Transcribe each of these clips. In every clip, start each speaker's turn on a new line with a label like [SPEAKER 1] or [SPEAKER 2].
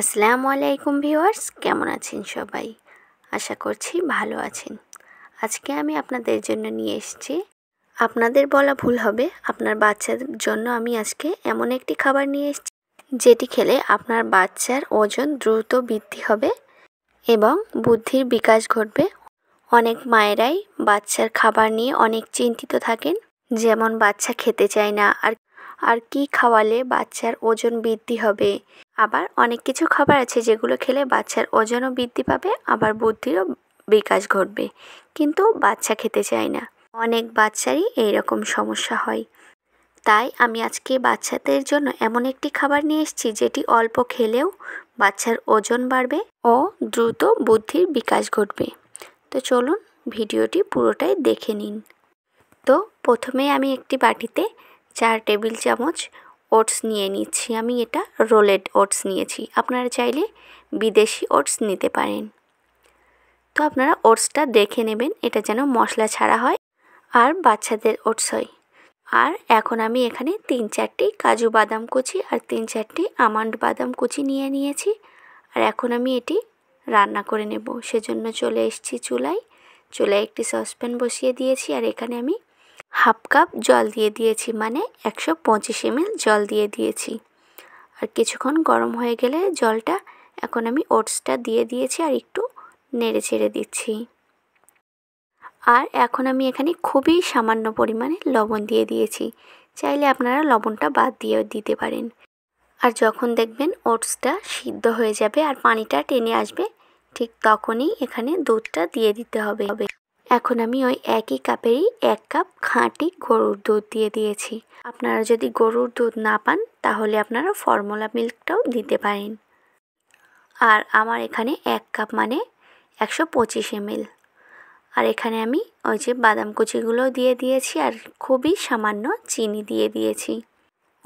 [SPEAKER 1] আসসালামু আলাইকুম ভিওয়ার্স কেমন আছেন সবাই আশা করছি ভালো আছেন আজকে আমি আপনাদের জন্য নিয়ে এসেছি আপনাদের বলা ভুল হবে আপনার বাচ্চার জন্য আমি আজকে এমন একটি খাবার নিয়ে এসেছি যেটি খেলে আপনার বাচ্চার ওজন দ্রুত বৃদ্ধি হবে এবং বুদ্ধির বিকাশ ঘটবে অনেক মায়েরাই বাচ্চার খাবার নিয়ে অনেক চিন্তিত থাকেন যেমন বাচ্চা খেতে চায় না আর আর কি খাওয়ালে বাচ্চার ওজন বৃদ্ধি হবে আবার অনেক কিছু খাবার আছে যেগুলো খেলে বাচ্চার ওজনও বৃদ্ধি পাবে আবার বুদ্ধিরও বিকাশ ঘটবে কিন্তু বাচ্চা খেতে চায় না অনেক বাচ্চারই এই রকম সমস্যা হয় তাই আমি আজকে বাচ্চাদের জন্য এমন একটি খাবার নিয়ে এসেছি যেটি অল্প খেলেও বাচ্চার ওজন বাড়বে ও দ্রুত বুদ্ধির বিকাশ ঘটবে তো চলুন ভিডিওটি পুরোটাই দেখে নিন তো প্রথমে আমি একটি বাটিতে চার টেবিল চামচ ওটস নিয়ে নিচ্ছি আমি এটা রোলেড ওটস নিয়েছি আপনারা চাইলে বিদেশি ওটস নিতে পারেন তো আপনারা ওটসটা দেখে নেবেন এটা যেন মশলা ছাড়া হয় আর বাচ্চাদের ওটস হয় আর এখন আমি এখানে তিন চারটি কাজু বাদাম কুচি আর তিন চারটি আমান্ড বাদাম কুচি নিয়ে নিয়েছি আর এখন আমি এটি রান্না করে নেব সেজন্য চলে এসেছি চুলায় চুলায় একটি সসপ্যান বসিয়ে দিয়েছি আর এখানে আমি হাফ কাপ জল দিয়ে দিয়েছি মানে একশো পঁচিশ এমএল জল দিয়ে দিয়েছি আর কিছুক্ষণ গরম হয়ে গেলে জলটা এখন আমি ওটসটা দিয়ে দিয়েছি আর একটু নেড়ে ছেড়ে দিচ্ছি আর এখন আমি এখানে খুবই সামান্য পরিমাণে লবণ দিয়ে দিয়েছি চাইলে আপনারা লবণটা বাদ দিয়ে দিতে পারেন আর যখন দেখবেন ওটসটা সিদ্ধ হয়ে যাবে আর পানিটা টেনে আসবে ঠিক তখনই এখানে দুধটা দিয়ে দিতে হবে এখন আমি ওই একই কাপেরই এক কাপ খাঁটি গরুর দুধ দিয়ে দিয়েছি আপনারা যদি গরুর দুধ না পান তাহলে আপনারা ফর্মুলা মিল্কটাও দিতে পারেন আর আমার এখানে এক কাপ মানে একশো পঁচিশ এমএল আর এখানে আমি ওই যে বাদাম কুচিগুলো দিয়ে দিয়েছি আর খুবই সামান্য চিনি দিয়ে দিয়েছি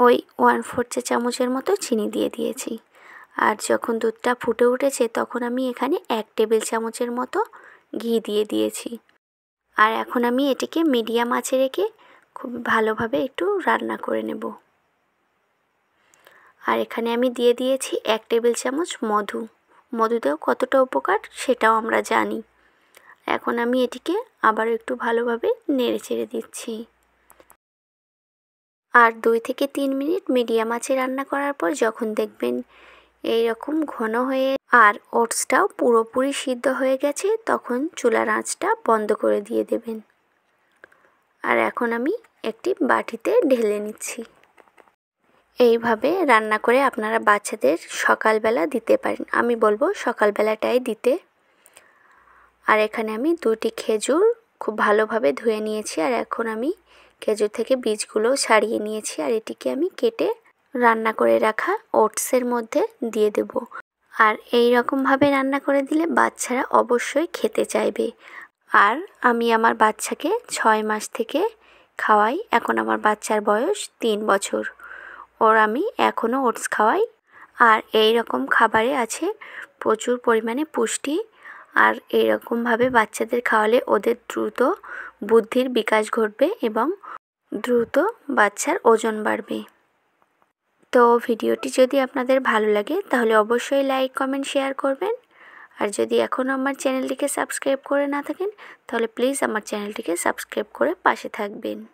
[SPEAKER 1] ওই ওয়ান ফোর চা চামচের মতো চিনি দিয়ে দিয়েছি আর যখন দুধটা ফুটে উঠেছে তখন আমি এখানে এক টেবিল চামচের মতো ঘি দিয়ে দিয়েছি আর এখন আমি এটিকে মিডিয়াম আঁচে রেখে খুব ভালোভাবে একটু রান্না করে নেব আর এখানে আমি দিয়ে দিয়েছি এক টেবিল চামচ মধু মধুতেও কতটা উপকার সেটাও আমরা জানি এখন আমি এটিকে আবার একটু ভালোভাবে নেড়ে চেড়ে দিচ্ছি আর দুই থেকে তিন মিনিট মিডিয়াম আঁচে রান্না করার পর যখন দেখবেন এই রকম ঘন হয়ে আর ওটসটাও পুরোপুরি সিদ্ধ হয়ে গেছে তখন চুলার আঁচটা বন্ধ করে দিয়ে দেবেন আর এখন আমি একটি বাটিতে ঢেলে নিচ্ছি এইভাবে রান্না করে আপনারা বাচ্চাদের সকালবেলা দিতে পারেন আমি বলবো সকালবেলাটাই দিতে আর এখানে আমি দুটি খেজুর খুব ভালোভাবে ধুয়ে নিয়েছি আর এখন আমি খেজুর থেকে বীজগুলো ছাড়িয়ে নিয়েছি আর এটিকে আমি কেটে রান্না করে রাখা ওটসের মধ্যে দিয়ে দেব আর এই রকমভাবে রান্না করে দিলে বাচ্চারা অবশ্যই খেতে চাইবে আর আমি আমার বাচ্চাকে ছয় মাস থেকে খাওয়াই এখন আমার বাচ্চার বয়স তিন বছর ওর আমি এখনও ওটস খাওয়াই আর এই রকম খাবারে আছে প্রচুর পরিমাণে পুষ্টি আর এরকমভাবে বাচ্চাদের খাওয়ালে ওদের দ্রুত বুদ্ধির বিকাশ ঘটবে এবং দ্রুত বাচ্চার ওজন বাড়বে তো ভিডিওটি যদি আপনাদের ভালো লাগে তাহলে অবশ্যই লাইক কমেন্ট শেয়ার করবেন আর যদি এখনও আমার চ্যানেলটিকে সাবস্ক্রাইব করে না থাকেন তাহলে প্লিজ আমার চ্যানেলটিকে সাবস্ক্রাইব করে পাশে থাকবেন